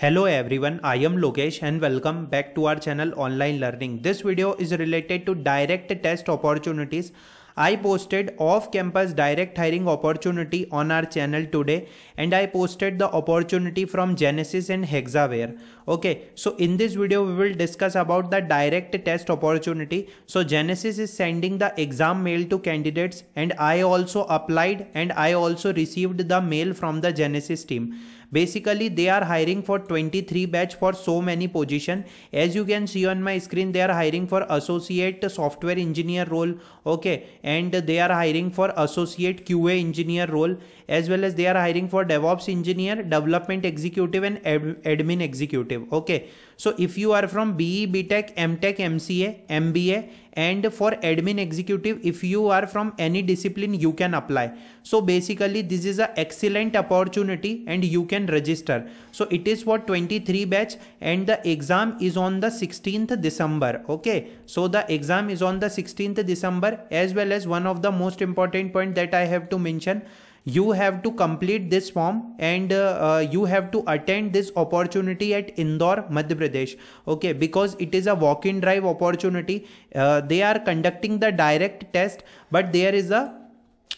Hello everyone, I am Logesh and welcome back to our channel Online Learning. This video is related to direct test opportunities I posted off campus direct hiring opportunity on our channel today and I posted the opportunity from Genesis and Hexaware. Okay, so in this video we will discuss about the direct test opportunity. So Genesis is sending the exam mail to candidates and I also applied and I also received the mail from the Genesis team basically they are hiring for 23 batch for so many position as you can see on my screen they are hiring for associate software engineer role okay and they are hiring for associate QA engineer role as well as they are hiring for DevOps engineer, development executive and ad admin executive. Okay. So if you are from BE, BTech, MTech, MCA, MBA, and for admin executive, if you are from any discipline, you can apply. So basically, this is an excellent opportunity and you can register. So it is for 23 batch and the exam is on the 16th December. Okay. So the exam is on the 16th December as well as one of the most important point that I have to mention you have to complete this form and uh, uh, you have to attend this opportunity at Indore, Madhya Pradesh. Okay, because it is a walk in drive opportunity. Uh, they are conducting the direct test, but there is a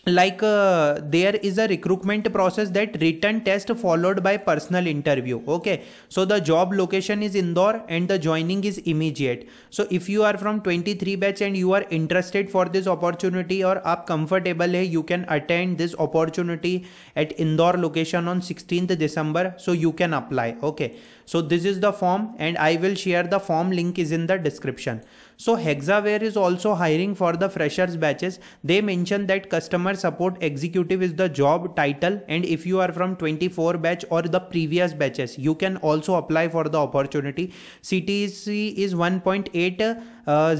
like uh, there is a recruitment process that written test followed by personal interview okay so the job location is indore and the joining is immediate so if you are from 23 batch and you are interested for this opportunity or up comfortable hai, you can attend this opportunity at indore location on 16th december so you can apply okay so this is the form and i will share the form link is in the description so Hexaware is also hiring for the freshers batches. They mention that customer support executive is the job title and if you are from 24 batch or the previous batches, you can also apply for the opportunity. CTC is 1.80 uh,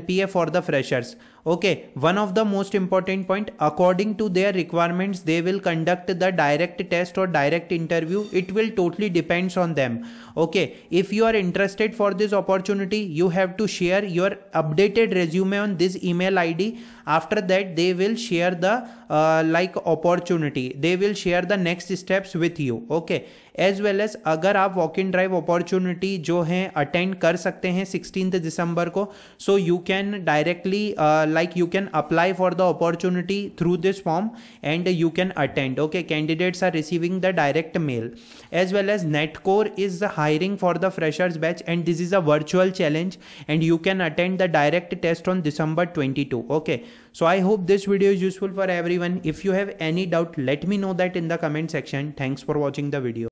LPA for the freshers okay one of the most important point according to their requirements they will conduct the direct test or direct interview it will totally depends on them okay if you are interested for this opportunity you have to share your updated resume on this email id after that they will share the uh, like opportunity they will share the next steps with you okay as well as अगर आप walk in drive opportunity जो है attend कर सकते हैं sixteen दिसंबर को so you can directly like you can apply for the opportunity through this form and you can attend okay candidates are receiving the direct mail as well as netcore is hiring for the freshers batch and this is a virtual challenge and you can attend the direct test on december 22 okay so i hope this video is useful for everyone if you have any doubt let me know that in the comment section thanks for watching the video